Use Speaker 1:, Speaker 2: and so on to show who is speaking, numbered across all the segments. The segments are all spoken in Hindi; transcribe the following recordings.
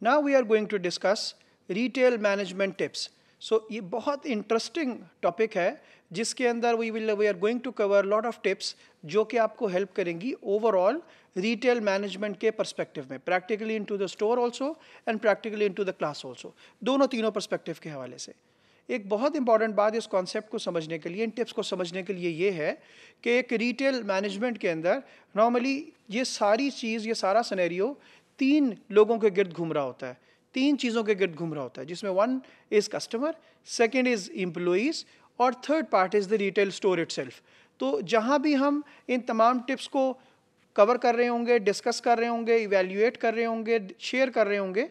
Speaker 1: Now we are going to discuss retail management tips. So ये बहुत interesting topic है जिसके अंदर we will we are going to cover lot of tips जो कि आपको help करेंगी overall retail management के perspective में practically into the store also and practically into the class also दोनों तीनों perspective के हवाले से एक बहुत इंपॉर्टेंट बात इस कॉन्सेप्ट को समझने के लिए इन टिप्स को समझने के लिए ये है कि एक रिटेल मैनेजमेंट के अंदर नॉर्मली ये सारी चीज़ ये सारा सनेरियो तीन लोगों के गिर्द घूम रहा होता है तीन चीज़ों के गिर्द घूम रहा होता है जिसमें one is customer second is employees और third part is the retail store it तो जहाँ भी हम इन तमाम टिप्स को कवर कर रहे होंगे डिस्कस कर रहे होंगे इवेल्यूएट कर रहे होंगे शेयर कर रहे होंगे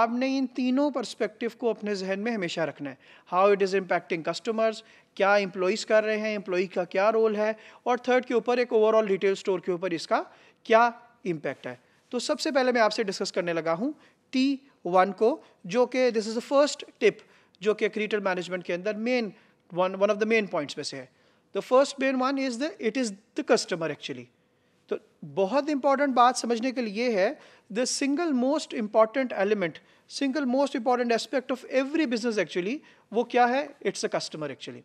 Speaker 1: आपने इन तीनों पर्सपेक्टिव को अपने जहन में हमेशा रखना है how it is impacting customers क्या इम्प्लॉज़ कर रहे हैं इम्प्लॉई का क्या रोल है और थर्ड के ऊपर एक ओवरऑल रिटेल स्टोर के ऊपर इसका क्या इम्पैक्ट है तो सबसे पहले मैं आपसे डिस्कस करने लगा हूँ टी वन को जो कि this is the first tip जो कि क्रिएटर मैनेजमेंट के अंदर main one one of the main points में से है the first main one is the it is the customer actually तो बहुत इंपॉर्टेंट बात समझने के लिए है the single most important element single most important aspect of every business actually वो क्या है इट्स अ कस्टमर एक्चुअली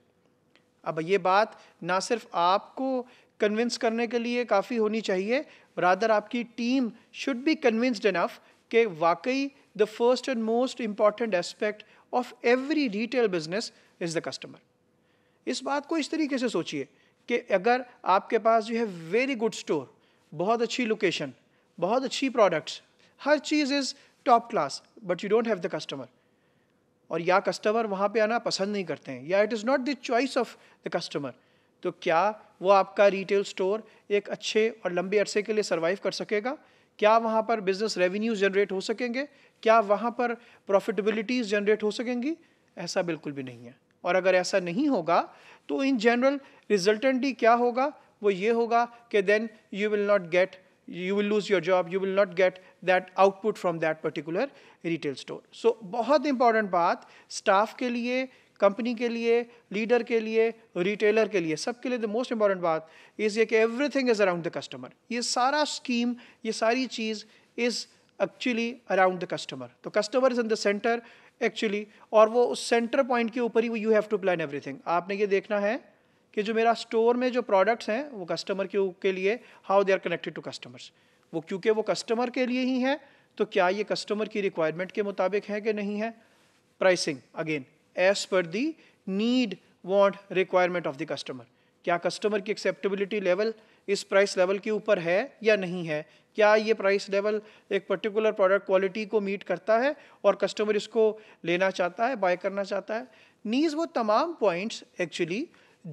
Speaker 1: अब ये बात ना सिर्फ आपको कन्विंस करने के लिए काफ़ी होनी चाहिए रादर आपकी team should be convinced enough कि वाकई the first and most important aspect of every retail business is the customer इस बात को इस तरीके से सोचिए कि अगर आपके पास जो है वेरी गुड स्टोर बहुत अच्छी लोकेशन बहुत अच्छी प्रोडक्ट्स हर चीज़ is top class but you don't have the customer और या कस्टमर वहाँ पे आना पसंद नहीं करते हैं या it is not the choice of the customer तो क्या वो आपका रिटेल स्टोर एक अच्छे और लंबे अरसे के लिए सर्वाइव कर सकेगा क्या वहाँ पर बिजनेस रेवेन्यूज जनरेट हो सकेंगे क्या वहाँ पर प्रॉफिटेबिलिटीज जनरेट हो सकेंगी ऐसा बिल्कुल भी नहीं है और अगर ऐसा नहीं होगा तो इन जनरल रिजल्टेंटली क्या होगा वो ये होगा कि then you will not get you will lose your job you will not get that output from that particular retail store so बहुत इंपॉर्टेंट बात स्टाफ के लिए कंपनी के लिए लीडर के लिए रिटेलर के लिए सबके लिए द मोस्ट इंपॉर्टेंट बात इज़ ये कि everything is around the customer ये सारा स्कीम ये सारी चीज़ is actually around the customer तो customer is in the center actually और वो उस सेंटर पॉइंट के ऊपर ही वो you have to plan thing आपने ये देखना है कि जो मेरा स्टोर में जो प्रोडक्ट्स हैं वो कस्टमर के के लिए how they are connected to customers वो क्योंकि वो कस्टमर के लिए ही हैं तो क्या ये कस्टमर की रिक्वायरमेंट के मुताबिक है कि नहीं है pricing again as per the need want requirement of the customer क्या कस्टमर की एक्सेप्टेबिलिटी लेवल इस प्राइस लेवल के ऊपर है या नहीं है क्या ये प्राइस लेवल एक पर्टिकुलर प्रोडक्ट क्वालिटी को मीट करता है और कस्टमर इसको लेना चाहता है बाय करना चाहता है नीज वो तमाम पॉइंट्स एक्चुअली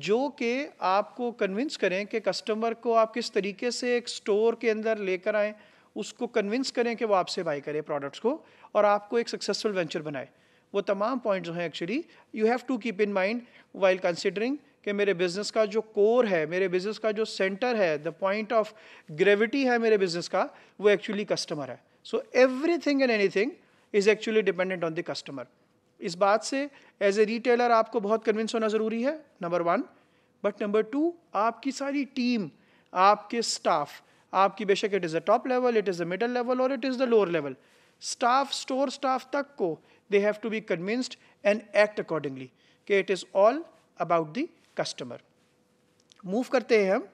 Speaker 1: जो कि आपको कन्विंस करें कि कस्टमर को आप किस तरीके से एक स्टोर के अंदर लेकर आएँ उसको कन्विंस करें कि वो आपसे बाई करें प्रोडक्ट्स को और आपको एक सक्सेसफुल वेंचर बनाए वो तमाम पॉइंट जो हैं actually you have to keep in mind while considering कि मेरे बिज़नेस का जो कोर है मेरे बिज़नेस का जो सेंटर है द पॉइंट ऑफ ग्रेविटी है मेरे बिज़नेस का वो एक्चुअली कस्टमर है so everything and anything is actually dependent on the customer इस बात से एज ए रिटेलर आपको बहुत कन्विंस होना ज़रूरी है number one but number two आपकी सारी टीम आपके स्टाफ आपकी बेशक it is a top level it is a middle level और it is the lower level staff store staff तक को they have to be convinced and act accordingly कि it is all about the customer move करते हैं हम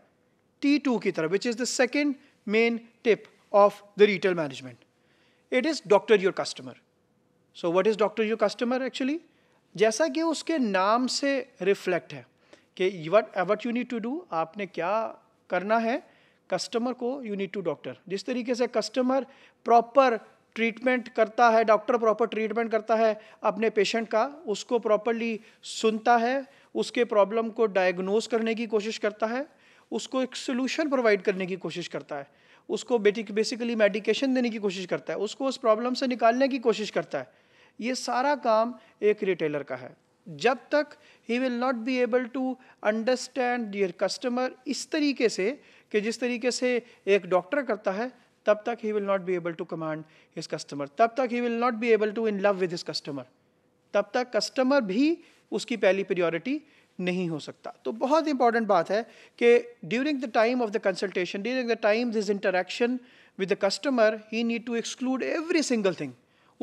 Speaker 1: टी टू की तरफ which is the second main tip of the retail management it is doctor your customer so what is doctor your customer actually जैसा कि उसके नाम से रिफ्लेक्ट है कि what what you need to do आपने क्या करना है कस्टमर को यू नीड टू डॉक्टर जिस तरीके से कस्टमर प्रॉपर ट्रीटमेंट करता है डॉक्टर प्रॉपर ट्रीटमेंट करता है अपने पेशेंट का उसको प्रॉपरली सुनता है उसके प्रॉब्लम को डायग्नोस करने की कोशिश करता है उसको एक सोल्यूशन प्रोवाइड करने की कोशिश करता है उसको बेसिकली मेडिकेशन देने की कोशिश करता है उसको उस प्रॉब्लम से निकालने की कोशिश करता है ये सारा काम एक रिटेलर का है जब तक he will not be able to understand your customer इस तरीके से कि जिस तरीके से एक डॉक्टर करता है तब तक he will not be able to command his customer तब तक he will not be able to in love with his customer तब तक कस्टमर भी उसकी पहली प्रियोरिटी नहीं हो सकता तो बहुत इंपॉर्टेंट बात है कि during the time of the consultation during the time this interaction with the customer he need to exclude every single thing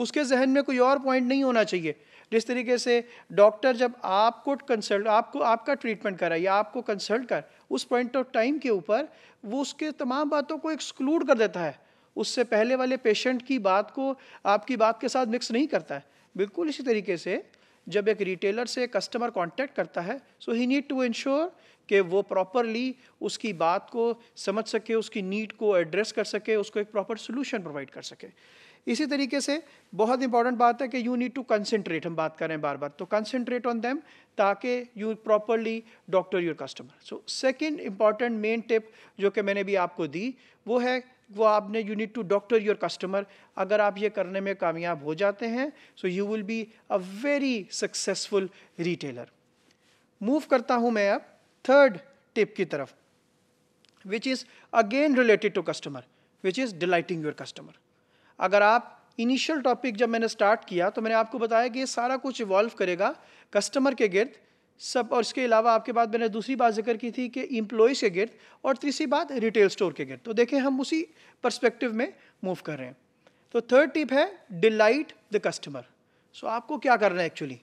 Speaker 1: उसके जहन में कोई और पॉइंट नहीं होना चाहिए जिस तरीके से डॉक्टर जब आपको कंसल्ट आपको आपका ट्रीटमेंट करा या आपको कंसल्ट कर उस पॉइंट ऑफ टाइम के ऊपर वो उसके तमाम बातों को एक्सक्लूड कर देता है उससे पहले वाले पेशेंट की बात को आपकी बात के साथ मिक्स नहीं करता है बिल्कुल इसी तरीके से जब एक रिटेलर से कस्टमर कांटेक्ट करता है so he need to ensure कि वो प्रॉपरली उसकी बात को समझ सके उसकी नीड को एड्रेस कर सके उसको एक प्रॉपर सोल्यूशन प्रोवाइड कर सके इसी तरीके से बहुत इंपॉर्टेंट बात है कि यू नीड टू कंसेंट्रेट हम बात करें बार बार तो कंसेंट्रेट ऑन देम ताकि you properly doctor your customer so second important main tip जो कि मैंने भी आपको दी वो है वो आपने you need to doctor your customer अगर आप ये करने में कामयाब हो जाते हैं so you will be a very successful retailer move करता हूँ मैं अब थर्ड टिप की तरफ which is again related to customer which is delighting your customer अगर आप इनिशियल टॉपिक जब मैंने स्टार्ट किया तो मैंने आपको बताया कि ये सारा कुछ इवॉल्व करेगा कस्टमर के गिर्द सब और इसके अलावा आपके बाद मैंने दूसरी बात जिक्र की थी कि इम्प्लॉयज़ के गिर्द और तीसरी बात रिटेल स्टोर के गिर्द तो देखें हम उसी परस्पेक्टिव में मूव कर रहे हैं तो थर्ड टिप है डिलाइट द कस्टमर सो आपको क्या करना है actually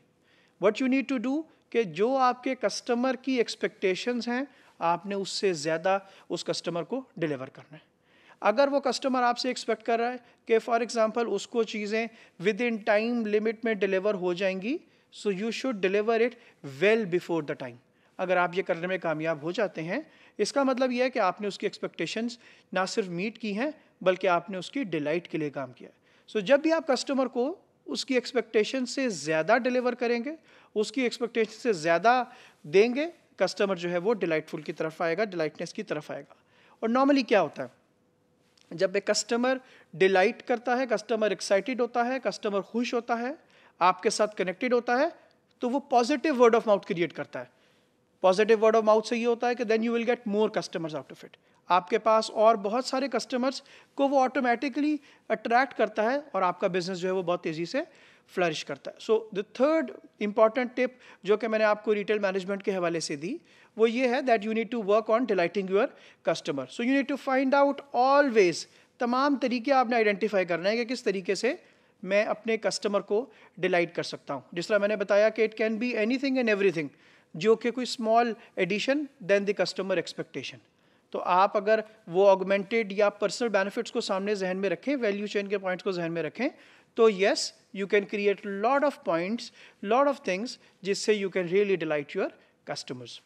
Speaker 1: what you need to do कि जो आपके कस्टमर की एक्सपेक्टेशंस हैं आपने उससे ज़्यादा उस कस्टमर को डिलीवर करना है अगर वो कस्टमर आपसे एक्सपेक्ट कर रहा है कि फॉर एग्जांपल उसको चीज़ें विद इन टाइम लिमिट में डिलीवर हो जाएंगी so you should deliver it well before the time अगर आप ये करने में कामयाब हो जाते हैं इसका मतलब यह है कि आपने उसकी एक्सपेक्टेशंस ना सिर्फ मीट की हैं बल्कि आपने उसकी डिलाइट के लिए काम किया है सो so, जब भी आप कस्टमर को उसकी एक्सपेक्टेशन से ज़्यादा डिलीवर करेंगे उसकी एक्सपेक्टेशन से ज़्यादा देंगे कस्टमर जो है वो डिलाइटफुल की तरफ आएगा डिलाइटनेस की तरफ आएगा और नॉर्मली क्या होता है जब एक कस्टमर डिलाइट करता है कस्टमर एक्साइटेड होता है कस्टमर खुश होता है आपके साथ कनेक्टेड होता है तो वो positive word of mouth create करता है पॉजिटिव वर्ड ऑफ माउथ से ये होता है कि then you will get more customers out of it आपके पास और बहुत सारे कस्टमर्स को वो ऑटोमेटिकली अट्रैक्ट करता है और आपका बिजनेस जो है वो बहुत तेज़ी से फ्लरिश करता है so the third important tip जो कि मैंने आपको रिटेल मैनेजमेंट के हवाले से दी वो ये है that you need to work on delighting your customer so you need to find out always तमाम तरीके आपने आइडेंटिफाई करना है कि किस तरीके से मैं अपने कस्टमर को डिलाइट कर सकता हूँ जिस तरह मैंने बताया कि it can be anything and everything जो कि कोई small addition than the customer expectation तो आप अगर वो ऑगमेंटेड या पर्सनल बेनिफिट्स को सामने जहन में रखें वैल्यू चेन के पॉइंट्स को जहन में रखें तो yes you can create lot of points lot of things जिससे you can really delight your customers